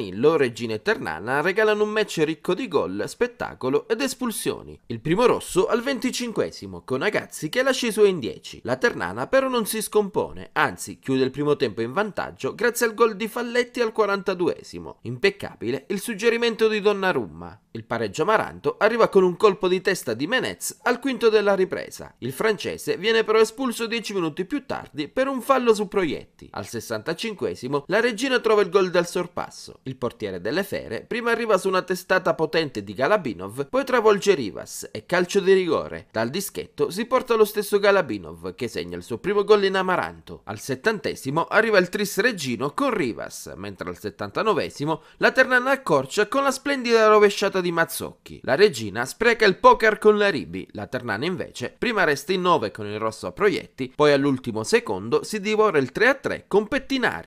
Danilo, e Ternana regalano un match ricco di gol, spettacolo ed espulsioni. Il primo rosso al 25 con Agazzi che lascia i suoi in 10. La Ternana però non si scompone, anzi chiude il primo tempo in vantaggio grazie al gol di Falletti al 42 esimo Impeccabile il suggerimento di Donnarumma. Il pareggio amaranto arriva con un colpo di testa di Menez al quinto della ripresa. Il francese viene però espulso 10 minuti più tardi per un fallo su proietti. Al 65 la regina trova il gol dal sorpasso. Il portiere delle fere prima arriva su una testata potente di Galabinov, poi travolge Rivas e calcio di rigore. Dal dischetto si porta lo stesso Galabinov che segna il suo primo gol in amaranto. Al 70 arriva il tris regino con Rivas, mentre al 79 la Ternana accorcia con la splendida rovesciata di di Mazzocchi. La regina spreca il poker con la Ribi, la Ternana invece prima resta in 9 con il rosso a proietti, poi all'ultimo secondo si divora il 3 a 3 con Pettinari.